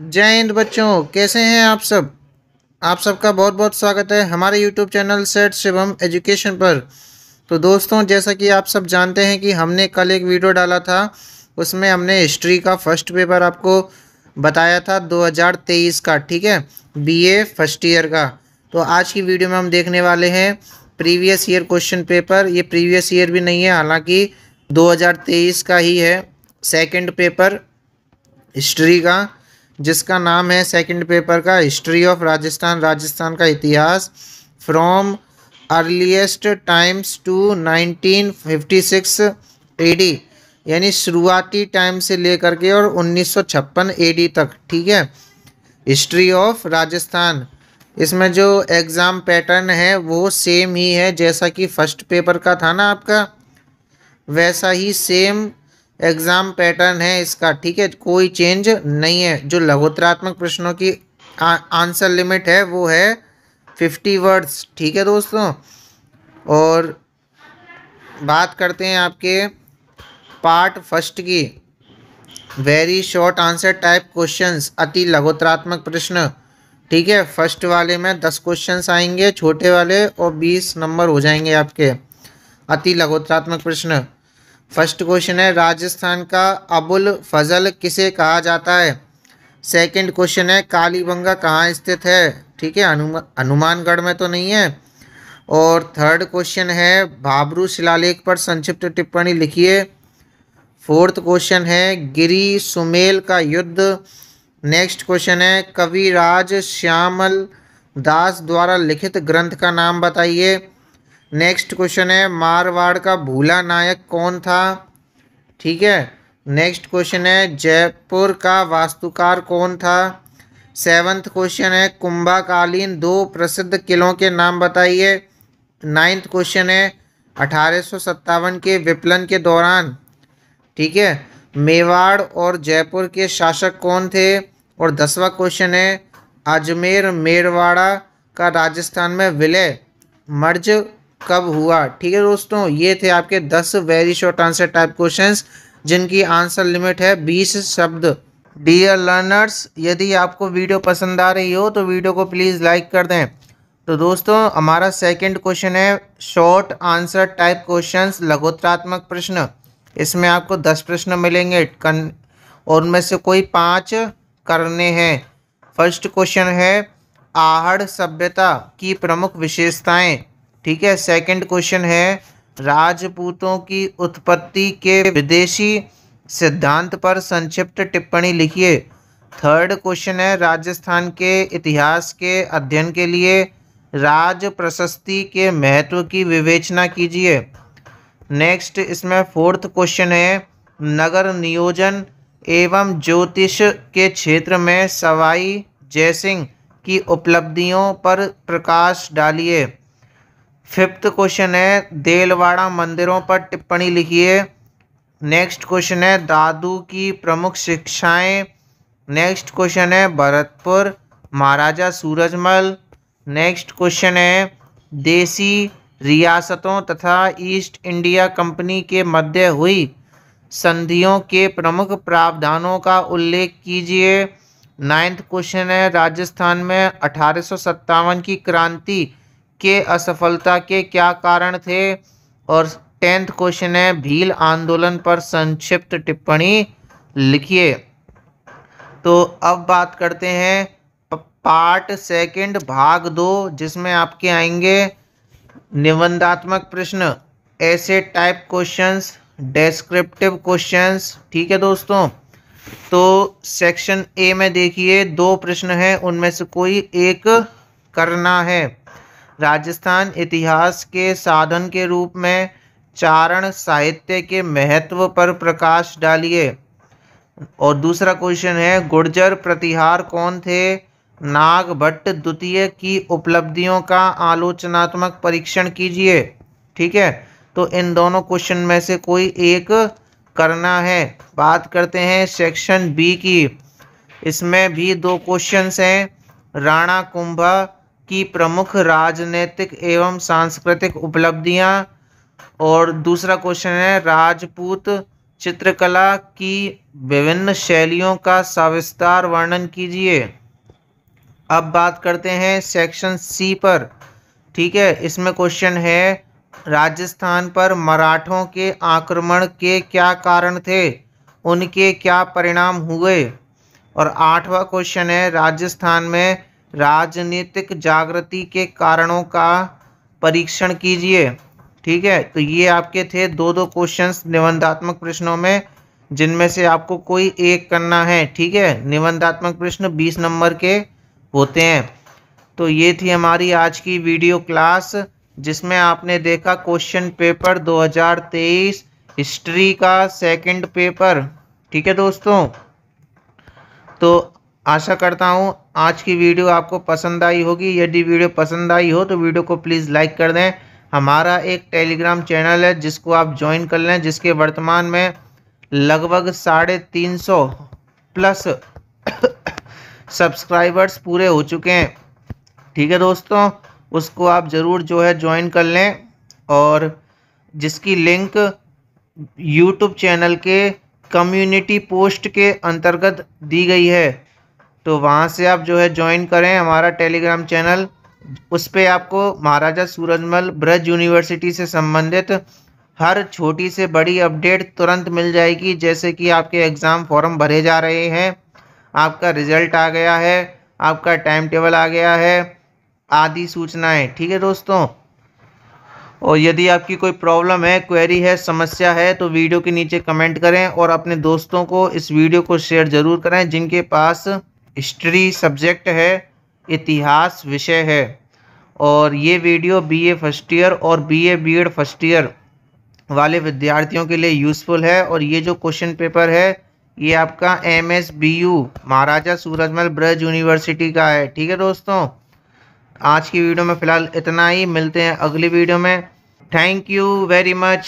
जय हिंद बच्चों कैसे हैं आप सब आप सबका बहुत बहुत स्वागत है हमारे यूट्यूब चैनल सेट शिवम एजुकेशन पर तो दोस्तों जैसा कि आप सब जानते हैं कि हमने कल एक वीडियो डाला था उसमें हमने हिस्ट्री का फर्स्ट पेपर आपको बताया था 2023 का ठीक है बीए फर्स्ट ईयर का तो आज की वीडियो में हम देखने वाले हैं प्रीवियस ईयर क्वेश्चन पेपर ये प्रीवियस ईयर भी नहीं है हालाँकि दो का ही है सेकेंड पेपर हिस्ट्री का जिसका नाम है सेकंड पेपर का हिस्ट्री ऑफ राजस्थान राजस्थान का इतिहास from earliest times to 1956 AD यानी शुरुआती टाइम से लेकर के और 1956 एडी तक ठीक है हिस्ट्री ऑफ राजस्थान इसमें जो एग्ज़ाम पैटर्न है वो सेम ही है जैसा कि फर्स्ट पेपर का था ना आपका वैसा ही सेम एग्ज़ाम पैटर्न है इसका ठीक है कोई चेंज नहीं है जो लघुतरात्मक प्रश्नों की आंसर लिमिट है वो है फिफ्टी वर्ड्स ठीक है दोस्तों और बात करते हैं आपके पार्ट फर्स्ट की very short answer type questions अति लघुतरात्मक प्रश्न ठीक है फर्स्ट वाले में दस क्वेश्चंस आएंगे छोटे वाले और बीस नंबर हो जाएंगे आपके अति लघुतरात्मक प्रश्न फर्स्ट क्वेश्चन है राजस्थान का अबुल फजल किसे कहा जाता है सेकंड क्वेश्चन है कालीबंगा कहाँ स्थित है ठीक है अनुमा हनुमानगढ़ में तो नहीं है और थर्ड क्वेश्चन है भाबरू शिलालेख पर संक्षिप्त टिप्पणी लिखिए फोर्थ क्वेश्चन है गिरी सुमेल का युद्ध नेक्स्ट क्वेश्चन है कविराज श्यामल दास द्वारा लिखित ग्रंथ का नाम बताइए नेक्स्ट क्वेश्चन है मारवाड़ का भूला नायक कौन था ठीक है नेक्स्ट क्वेश्चन है जयपुर का वास्तुकार कौन था सेवन्थ क्वेश्चन है कुंभाकालीन दो प्रसिद्ध किलों के नाम बताइए नाइन्थ क्वेश्चन है अठारह के विप्लन के दौरान ठीक है मेवाड़ और जयपुर के शासक कौन थे और दसवा क्वेश्चन है अजमेर मेरवाड़ा का राजस्थान में विलय मर्ज कब हुआ ठीक है दोस्तों ये थे आपके दस very short answer type question जिनकी आंसर लिमिट है बीस शब्द डियर लर्नर्स यदि आपको वीडियो पसंद आ रही हो तो वीडियो को प्लीज़ लाइक कर दें तो दोस्तों हमारा सेकंड क्वेश्चन है शॉर्ट आंसर टाइप क्वेश्चंस लघुत्रात्मक प्रश्न इसमें आपको दस प्रश्न मिलेंगे कन और उनमें से कोई पाँच करने हैं फर्स्ट क्वेश्चन है आहड़ सभ्यता की प्रमुख विशेषताएं ठीक है सेकंड क्वेश्चन है राजपूतों की उत्पत्ति के विदेशी सिद्धांत पर संक्षिप्त टिप्पणी लिखिए थर्ड क्वेश्चन है राजस्थान के इतिहास के अध्ययन के लिए राज प्रशस्ति के महत्व की विवेचना कीजिए नेक्स्ट इसमें फोर्थ क्वेश्चन है नगर नियोजन एवं ज्योतिष के क्षेत्र में सवाई जयसिंह की उपलब्धियों पर प्रकाश डालिए फिफ्थ क्वेश्चन है देलवाड़ा मंदिरों पर टिप्पणी लिखिए नेक्स्ट क्वेश्चन है दादू की प्रमुख शिक्षाएं नेक्स्ट क्वेश्चन है भरतपुर महाराजा सूरजमल नेक्स्ट क्वेश्चन है देसी रियासतों तथा ईस्ट इंडिया कंपनी के मध्य हुई संधियों के प्रमुख प्रावधानों का उल्लेख कीजिए नाइन्थ क्वेश्चन है राजस्थान में अठारह की क्रांति के असफलता के क्या कारण थे और टेंथ क्वेश्चन है भील आंदोलन पर संक्षिप्त टिप्पणी लिखिए तो अब बात करते हैं पार्ट सेकंड भाग दो जिसमें आपके आएंगे निबंधात्मक प्रश्न ऐसे टाइप क्वेश्चंस डेस्क्रिप्टिव क्वेश्चंस ठीक है दोस्तों तो सेक्शन ए में देखिए दो प्रश्न हैं उनमें से कोई एक करना है राजस्थान इतिहास के साधन के रूप में चारण साहित्य के महत्व पर प्रकाश डालिए और दूसरा क्वेश्चन है गुर्जर प्रतिहार कौन थे नाग भट्ट द्वितीय की उपलब्धियों का आलोचनात्मक परीक्षण कीजिए ठीक है तो इन दोनों क्वेश्चन में से कोई एक करना है बात करते हैं सेक्शन बी की इसमें भी दो क्वेश्चंस हैं राणा कुंभा की प्रमुख राजनीतिक एवं सांस्कृतिक उपलब्धियां और दूसरा क्वेश्चन है राजपूत चित्रकला की विभिन्न शैलियों का सविस्तार वर्णन कीजिए अब बात करते हैं सेक्शन सी पर ठीक है इसमें क्वेश्चन है राजस्थान पर मराठों के आक्रमण के क्या कारण थे उनके क्या परिणाम हुए और आठवां क्वेश्चन है राजस्थान में राजनीतिक जागृति के कारणों का परीक्षण कीजिए ठीक है तो ये आपके थे दो दो क्वेश्चंस निबंधात्मक प्रश्नों में जिनमें से आपको कोई एक करना है ठीक है निबंधात्मक प्रश्न बीस नंबर के होते हैं तो ये थी हमारी आज की वीडियो क्लास जिसमें आपने देखा क्वेश्चन पेपर 2023 हिस्ट्री का सेकंड पेपर ठीक है दोस्तों तो आशा करता हूँ आज की वीडियो आपको पसंद आई होगी यदि वीडियो पसंद आई हो तो वीडियो को प्लीज़ लाइक कर दें हमारा एक टेलीग्राम चैनल है जिसको आप ज्वाइन कर लें जिसके वर्तमान में लगभग साढ़े तीन सौ प्लस सब्सक्राइबर्स पूरे हो चुके हैं ठीक है दोस्तों उसको आप ज़रूर जो है ज्वाइन कर लें और जिसकी लिंक यूट्यूब चैनल के कम्युनिटी पोस्ट के अंतर्गत दी गई है तो वहाँ से आप जो है ज्वाइन करें हमारा टेलीग्राम चैनल उस पर आपको महाराजा सूरजमल ब्रज यूनिवर्सिटी से संबंधित हर छोटी से बड़ी अपडेट तुरंत मिल जाएगी जैसे कि आपके एग्ज़ाम फॉर्म भरे जा रहे हैं आपका रिजल्ट आ गया है आपका टाइम टेबल आ गया है आदि सूचनाएं ठीक है दोस्तों और यदि आपकी कोई प्रॉब्लम है क्वेरी है समस्या है तो वीडियो के नीचे कमेंट करें और अपने दोस्तों को इस वीडियो को शेयर ज़रूर करें जिनके पास हिस्ट्री सब्जेक्ट है इतिहास विषय है और ये वीडियो बीए फर्स्ट ईयर और बीए बीएड फर्स्ट ईयर वाले विद्यार्थियों के लिए यूज़फुल है और ये जो क्वेश्चन पेपर है ये आपका M S B U Maharaja Surajmal Braj university का है ठीक है दोस्तों आज की वीडियो में फ़िलहाल इतना ही मिलते हैं अगली वीडियो में थैंक यू वेरी मच